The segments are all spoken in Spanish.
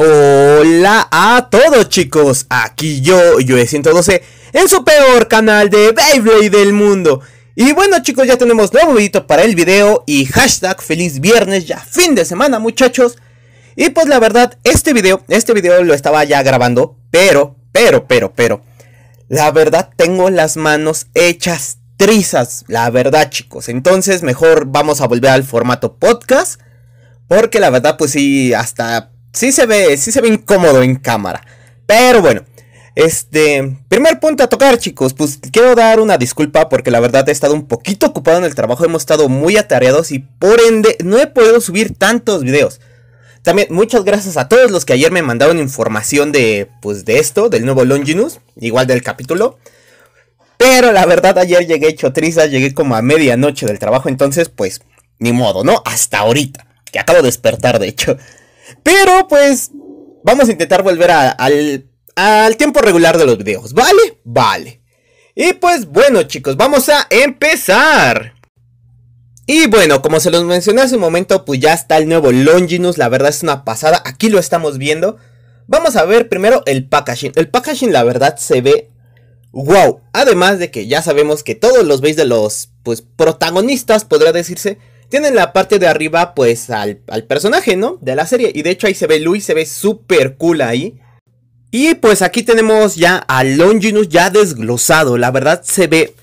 Hola a todos chicos, aquí yo, yo 112 en su peor canal de Beyblade del mundo. Y bueno chicos, ya tenemos nuevo videito para el video y hashtag feliz viernes, ya fin de semana muchachos. Y pues la verdad, este video, este video lo estaba ya grabando, pero, pero, pero, pero. La verdad tengo las manos hechas trizas, la verdad chicos. Entonces mejor vamos a volver al formato podcast. Porque la verdad pues sí, hasta sí se ve, sí se ve incómodo en cámara. Pero bueno, este, primer punto a tocar, chicos. Pues quiero dar una disculpa porque la verdad he estado un poquito ocupado en el trabajo, hemos estado muy atareados y por ende no he podido subir tantos videos. También muchas gracias a todos los que ayer me mandaron información de pues de esto, del nuevo Longinus, igual del capítulo. Pero la verdad ayer llegué hecho trizas, llegué como a medianoche del trabajo, entonces pues ni modo, ¿no? Hasta ahorita, que acabo de despertar de hecho. Pero pues vamos a intentar volver al, al tiempo regular de los videos, ¿vale? Vale. Y pues bueno chicos, vamos a empezar. Y bueno, como se los mencioné hace un momento, pues ya está el nuevo Longinus, la verdad es una pasada, aquí lo estamos viendo. Vamos a ver primero el packaging. El packaging la verdad se ve wow. Además de que ya sabemos que todos los veis de los pues protagonistas, podría decirse, tienen la parte de arriba, pues, al, personaje, ¿no? De la serie. Y de hecho ahí se ve Luis, se ve súper cool ahí. Y pues aquí tenemos ya a Longinus ya desglosado. La verdad se ve.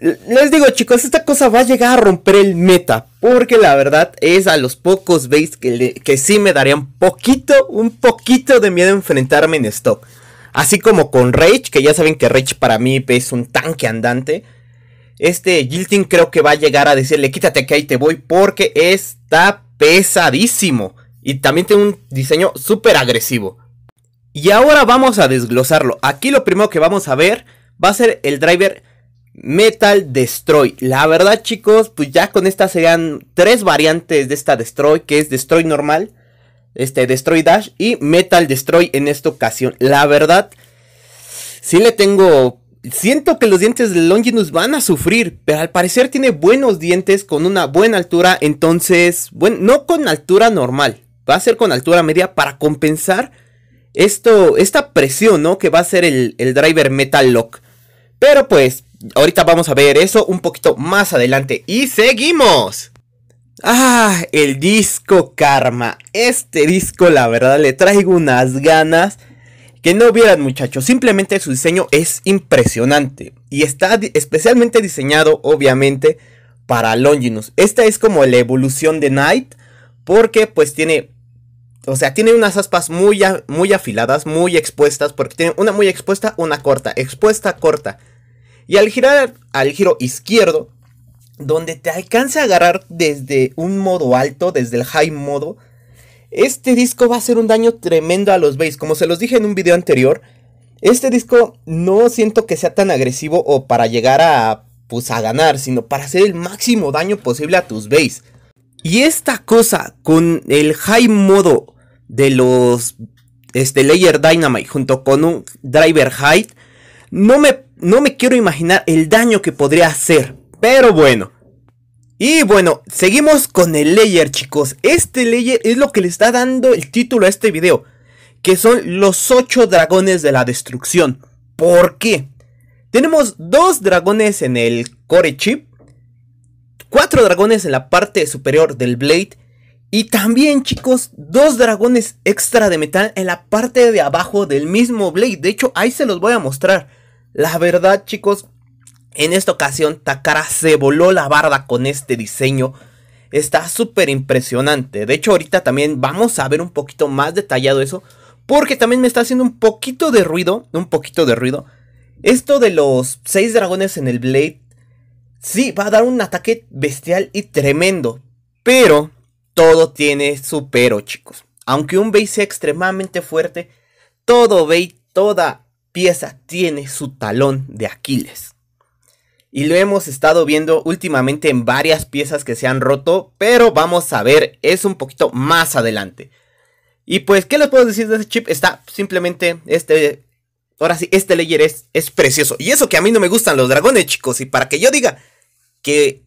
Les digo, chicos, esta cosa va a llegar a romper el meta. Porque la verdad es a los pocos veis que, que sí me daría un poquito, un poquito de miedo enfrentarme en stock. Así como con Rage, que ya saben que Rage para mí es un tanque andante. Este Jilting creo que va a llegar a decirle, quítate que ahí te voy porque está pesadísimo. Y también tiene un diseño súper agresivo. Y ahora vamos a desglosarlo. Aquí lo primero que vamos a ver va a ser el driver Metal Destroy. La verdad chicos, pues ya con esta serían tres variantes de esta Destroy, que es Destroy normal, este Destroy Dash y Metal Destroy en esta ocasión. La verdad, sí le tengo Siento que los dientes de Longinus van a sufrir, pero al parecer tiene buenos dientes con una buena altura, entonces, bueno, no con altura normal, va a ser con altura media para compensar esto, esta presión, ¿no? Que va a ser el, el driver Metal Lock. Pero pues, ahorita vamos a ver eso un poquito más adelante y seguimos. Ah, el disco Karma. Este disco, la verdad, le traigo unas ganas que no vieran muchachos, simplemente su diseño es impresionante y está especialmente diseñado obviamente para Longinus. Esta es como la evolución de Knight porque pues tiene, o sea, tiene unas aspas muy, muy afiladas, muy expuestas, porque tiene una muy expuesta, una corta, expuesta, corta. Y al girar al giro izquierdo, donde te alcance a agarrar desde un modo alto, desde el high modo, este disco va a hacer un daño tremendo a los bass. Como se los dije en un video anterior, este disco no siento que sea tan agresivo o para llegar a, pues, a ganar, sino para hacer el máximo daño posible a tus bass. Y esta cosa con el high modo de los este, Layer Dynamite junto con un Driver Height, no me, no me quiero imaginar el daño que podría hacer. Pero bueno, y bueno, seguimos con el layer chicos. Este layer es lo que le está dando el título a este video. Que son los 8 dragones de la destrucción. ¿Por qué? Tenemos dos dragones en el core chip. Cuatro dragones en la parte superior del blade. Y también, chicos, dos dragones extra de metal en la parte de abajo del mismo Blade. De hecho, ahí se los voy a mostrar. La verdad, chicos, en esta ocasión, Takara se voló la barda con este diseño. Está súper impresionante. De hecho, ahorita también vamos a ver un poquito más detallado eso. Porque también me está haciendo un poquito de ruido. Un poquito de ruido. Esto de los seis dragones en el Blade. Sí, va a dar un ataque bestial y tremendo. Pero todo tiene su pero, chicos. Aunque un Bey sea extremadamente fuerte, todo Bey, toda pieza tiene su talón de Aquiles y lo hemos estado viendo últimamente en varias piezas que se han roto, pero vamos a ver es un poquito más adelante. Y pues, ¿qué les puedo decir de ese chip? Está simplemente este... Ahora sí, este layer es, es precioso. Y eso que a mí no me gustan los dragones, chicos. Y para que yo diga que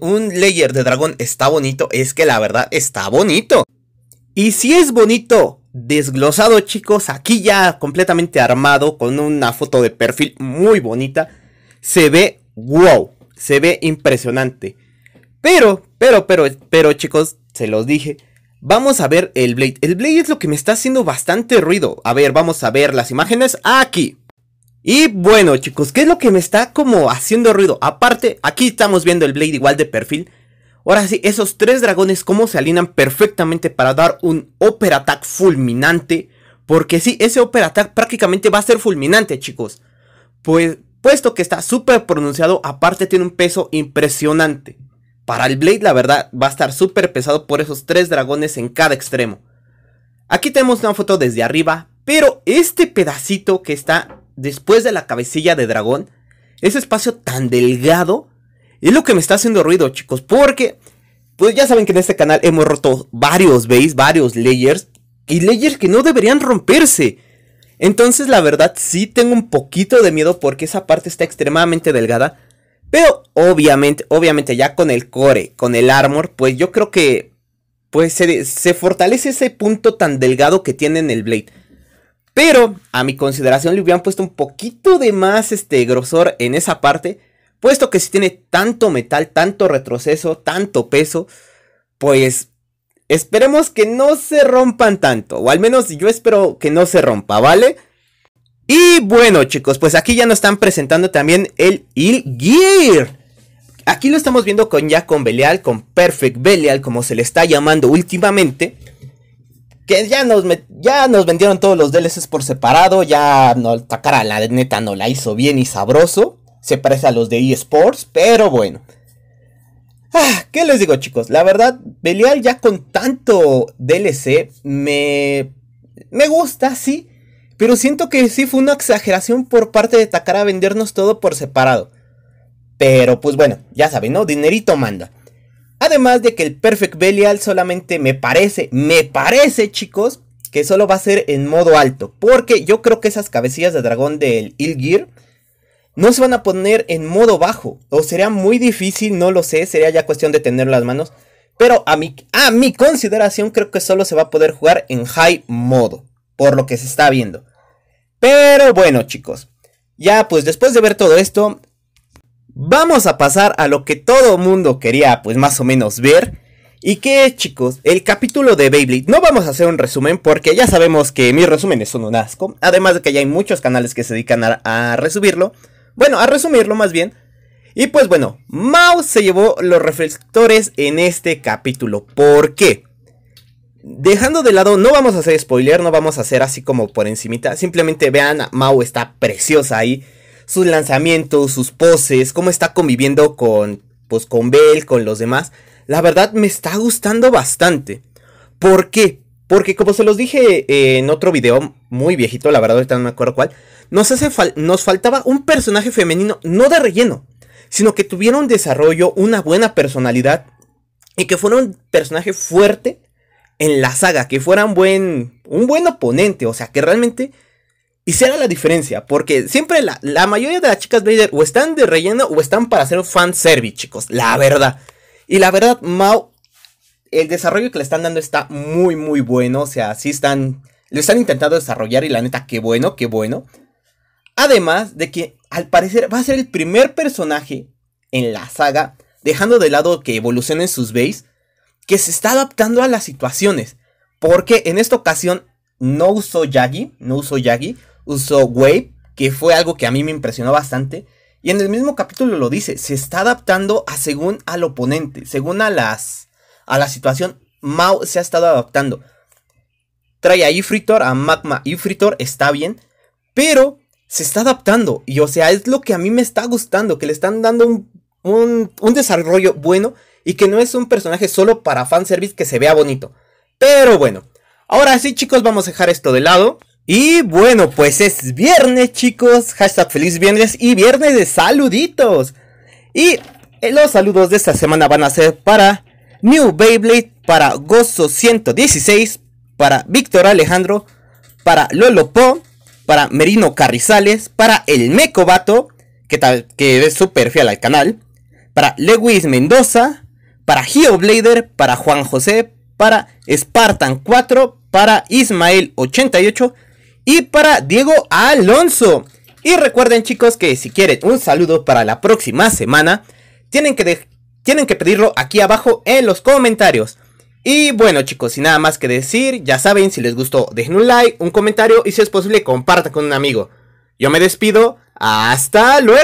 un layer de dragón está bonito, es que la verdad está bonito. Y si es bonito desglosado, chicos, aquí ya completamente armado, con una foto de perfil muy bonita, se ve wow, se ve impresionante. Pero, pero, pero, pero chicos, se los dije. Vamos a ver el Blade. El Blade es lo que me está haciendo bastante ruido. A ver, vamos a ver las imágenes aquí. Y bueno chicos, ¿qué es lo que me está como haciendo ruido? Aparte, aquí estamos viendo el Blade igual de perfil. Ahora sí, esos tres dragones cómo se alinan perfectamente para dar un Opera Attack fulminante. Porque sí, ese Opera Attack prácticamente va a ser fulminante chicos. Pues puesto que está súper pronunciado, aparte tiene un peso impresionante. Para el Blade, la verdad, va a estar súper pesado por esos tres dragones en cada extremo. Aquí tenemos una foto desde arriba, pero este pedacito que está después de la cabecilla de dragón, ese espacio tan delgado, es lo que me está haciendo ruido, chicos, porque, pues ya saben que en este canal hemos roto varios base, varios layers, y layers que no deberían romperse. Entonces la verdad sí tengo un poquito de miedo porque esa parte está extremadamente delgada. Pero obviamente, obviamente ya con el core, con el armor, pues yo creo que pues se, fortalece ese punto tan delgado que tiene en el blade. Pero a mi consideración le hubieran puesto un poquito de más este grosor en esa parte, puesto que si tiene tanto metal, tanto retroceso, tanto peso, pues Esperemos que no se rompan tanto, o al menos yo espero que no se rompa, ¿vale? Y bueno chicos, pues aquí ya nos están presentando también el Gear Aquí lo estamos viendo con ya con Belial, con Perfect Belial, como se le está llamando últimamente. Que ya nos, ya nos vendieron todos los DLCs por separado, ya no, la cara la neta no la hizo bien y sabroso. Se parece a los de eSports, pero bueno. Ah, ¿Qué les digo chicos? La verdad, Belial ya con tanto DLC me... Me gusta, sí. Pero siento que sí fue una exageración por parte de Takara vendernos todo por separado. Pero pues bueno, ya saben, ¿no? Dinerito manda. Además de que el Perfect Belial solamente me parece, me parece chicos, que solo va a ser en modo alto. Porque yo creo que esas cabecillas de dragón del Ilgir no se van a poner en modo bajo. O sería muy difícil, no lo sé, sería ya cuestión de tener las manos. Pero a mi, a mi consideración creo que solo se va a poder jugar en high modo, por lo que se está viendo. Pero bueno chicos, ya pues después de ver todo esto, vamos a pasar a lo que todo mundo quería pues más o menos ver. Y que chicos, el capítulo de Beyblade, no vamos a hacer un resumen porque ya sabemos que mis resúmenes son un asco, además de que ya hay muchos canales que se dedican a, a resubirlo. Bueno, a resumirlo más bien. Y pues bueno, Mao se llevó los reflectores en este capítulo. ¿Por qué? Dejando de lado, no vamos a hacer spoiler, no vamos a hacer así como por encimita. Simplemente vean, Mao está preciosa ahí. Sus lanzamientos, sus poses, cómo está conviviendo con, pues con Bell, con los demás. La verdad me está gustando bastante. ¿Por qué? Porque como se los dije eh, en otro video muy viejito, la verdad ahorita no me acuerdo cuál, nos, hace nos faltaba un personaje femenino, no de relleno, sino que tuviera un desarrollo, una buena personalidad y que fuera un personaje fuerte en la saga, que fuera un buen, un buen oponente, o sea, que realmente hiciera la diferencia, porque siempre la, la mayoría de las chicas Blader o están de relleno o están para hacer fanservice, chicos, la verdad. Y la verdad, Mao, el desarrollo que le están dando está muy, muy bueno, o sea, sí están, lo están intentando desarrollar y la neta, qué bueno, qué bueno. Además de que al parecer va a ser el primer personaje en la saga, dejando de lado que evolucionen sus base, que se está adaptando a las situaciones. Porque en esta ocasión no usó Yagi, no usó Yagi, usó Wave, que fue algo que a mí me impresionó bastante. Y en el mismo capítulo lo dice, se está adaptando a según al oponente, según a las a la situación Mao se ha estado adaptando. Trae a Ifritor, a Magma Ifritor, está bien, pero se está adaptando. Y o sea, es lo que a mí me está gustando, que le están dando un, desarrollo bueno y que no es un personaje solo para fanservice que se vea bonito. Pero bueno, ahora sí chicos, vamos a dejar esto de lado. Y bueno, pues es viernes chicos, hashtag feliz viernes y viernes de saluditos. Y eh, los saludos de esta semana van a ser para New Beyblade, para Gozo 116, para Víctor Alejandro, para Lolo Po, para Merino Carrizales, para El Mecovato que, tal, que es súper fiel al canal, para Lewis Mendoza, para Gio Blader, para Juan José, para Spartan 4, para Ismael 88 y para Diego Alonso. Y recuerden chicos que si quieren un saludo para la próxima semana, tienen que, tienen que pedirlo aquí abajo en los comentarios. Y bueno chicos, sin nada más que decir, ya saben, si les gustó dejen un like, un comentario y si es posible compartan con un amigo. Yo me despido, hasta luego.